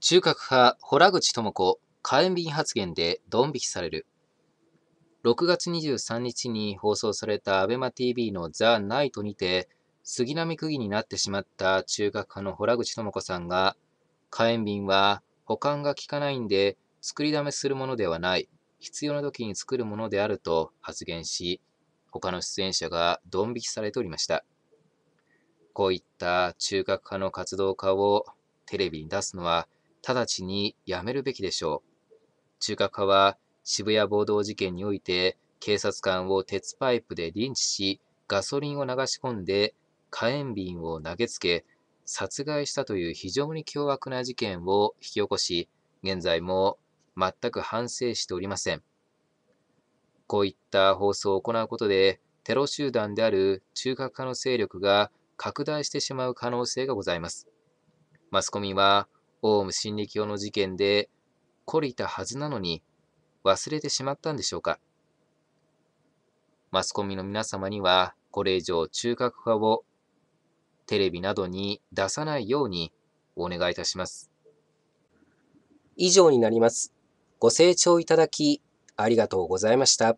中核派、洞口智子、火炎瓶発言でドン引きされる。6月23日に放送された ABEMATV のザ・ナイトにて、杉並区議になってしまった中核派の洞口智子さんが、火炎瓶は保管が効かないんで作りだめするものではない、必要な時に作るものであると発言し、他の出演者がドン引きされておりました。こういった中核派の活動家をテレビに出すのは直ちにやめるべきでしょう。中核派は渋谷暴動事件において警察官を鉄パイプでリンチし、ガソリンを流し込んで火炎瓶を投げつけ、殺害したという非常に凶悪な事件を引き起こし、現在も全く反省しておりません。こういった放送を行うことで、テロ集団である中核派の勢力が拡大してしまう可能性がございます。マスコミはオウム真理教の事件で懲りたはずなのに忘れてしまったんでしょうか。マスコミの皆様にはこれ以上中核派をテレビなどに出さないようにお願いいたします。以上になります。ご清聴いただきありがとうございました。